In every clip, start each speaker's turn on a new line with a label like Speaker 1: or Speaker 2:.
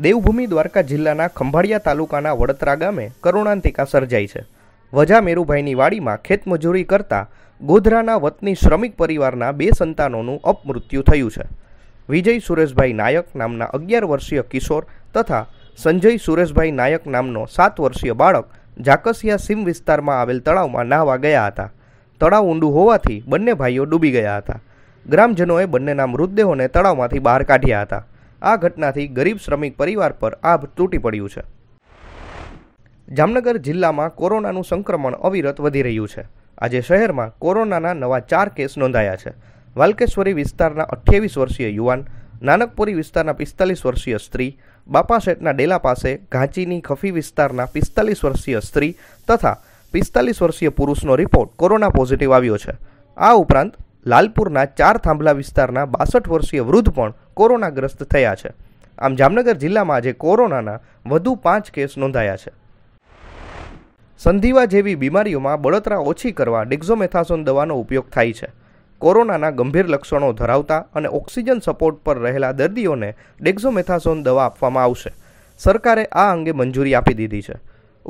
Speaker 1: દેવભૂમિ દ્વારકા જિલ્લાના ખંભાળિયા તાલુકાના વડતરા ગામે કરુણાંતિકા સર્જાઈ છે વજા મેરુભાઈની વાડીમાં ખેતમજૂરી કરતા ગોધરાના વતની શ્રમિક પરિવારના બે સંતાનોનું અપમૃત્યુ થયું છે વિજય સુરેશભાઈ નાયક નામના અગિયાર વર્ષીય કિશોર તથા સંજય સુરેશભાઈ નાયક નામનો સાત વર્ષીય બાળક ઝાકસિયા સીમ વિસ્તારમાં આવેલ તળાવમાં નાહવા ગયા હતા તળાવ ઊંડું હોવાથી બંને ભાઈઓ ડૂબી ગયા હતા ગ્રામજનોએ બંનેના મૃતદેહોને તળાવમાંથી બહાર કાઢ્યા હતા આ ઘટનાથી ગરીબ શ્રમિક પરિવાર પર આભ તૂટી પડ્યું છે જામનગર જિલ્લામાં કોરોનાનું સંક્રમણ અવિરત વધી રહ્યું છે આજે શહેરમાં કોરોનાના નવા ચાર કેસ નોંધાયા છે વાલકેશ્વરી વિસ્તારના અઠ્યાવીસ વર્ષીય યુવાન નાનકપુરી વિસ્તારના પિસ્તાલીસ વર્ષીય સ્ત્રી બાપાશેટના ડેલા પાસે ઘાંચીની ખફી વિસ્તારના પિસ્તાલીસ વર્ષીય સ્ત્રી તથા પિસ્તાલીસ વર્ષીય પુરુષનો રિપોર્ટ કોરોના પોઝિટિવ આવ્યો છે આ ઉપરાંત લાલપુરના ચાર થાંભલા વિસ્તારના બાસઠ વર્ષીય વૃદ્ધ પણ કોરોનાગ્રસ્ત થયા છે આમ જામનગર જિલ્લામાં આજે કોરોનાના વધુ પાંચ કેસ નોંધાયા છે સંધિવા જેવી બીમારીઓમાં બળતરા ઓછી કરવા ડિક્ઝોમેથાસોન દવાનો ઉપયોગ થાય છે કોરોનાના ગંભીર લક્ષણો ધરાવતા અને ઓક્સિજન સપોર્ટ પર રહેલા દર્દીઓને ડેક્ઝોમેથાસોન દવા આપવામાં આવશે સરકારે આ અંગે મંજૂરી આપી દીધી છે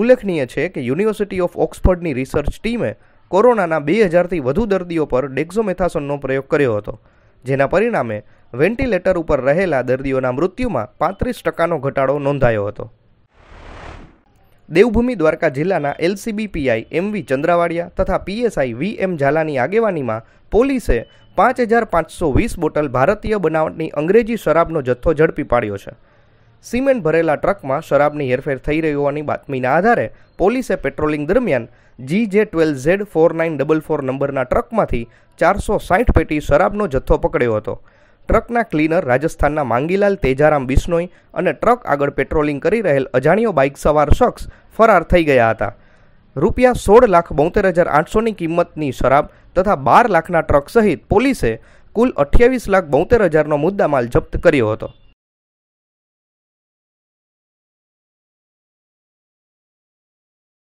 Speaker 1: ઉલ્લેખનીય છે કે યુનિવર્સિટી ઓફ ઓક્સફર્ડની રિસર્ચ ટીમે કોરોનાના બે હજારથી વધુ દર્દીઓ પર ડેક્ઝોમેથાસોનનો પ્રયોગ કર્યો હતો જેના પરિણામે વેન્ટિલેટર ઉપર રહેલા દર્દીઓના મૃત્યુમાં પાંત્રીસ ટકાનો ઘટાડો નોંધાયો હતો દેવભૂમિ દ્વારકા જિલ્લાના એલસીબી પીઆઈ એમ વી ચંદ્રાવાડિયા તથા પીએસઆઈ વી એમ ઝાલાની આગેવાનીમાં પોલીસે પાંચ હજાર પાંચસો વીસ બોટલ ભારતીય બનાવટની અંગ્રેજી શરાબનો જથ્થો ઝડપી પાડ્યો છે સિમેન્ટ ભરેલા ટ્રકમાં શરાબની હેરફેર થઈ રહી હોવાની બાતમીના આધારે પોલીસે પેટ્રોલિંગ દરમિયાન G J twelve Z four nine double four નંબરના ટ્રકમાંથી ચારસો સાઠ પેટી શરાબનો જથ્થો પકડ્યો હતો ટ્રકના ક્લીનર રાજસ્થાનના માંગીલાલ તેજારામ બિશ્નોઈ અને ટ્રક આગળ પેટ્રોલિંગ કરી રહેલ અજાણ્યો બાઇક સવાર શખ્સ ફરાર થઈ ગયા હતા રૂપિયા સોળ લાખ બોતેર હજાર આઠસોની કિંમતની શરાબ તથા બાર લાખના ટ્રક સહિત પોલીસે કુલ અઠ્યાવીસ લાખ બોતેર હજારનો મુદ્દામાલ જપ્ત કર્યો હતો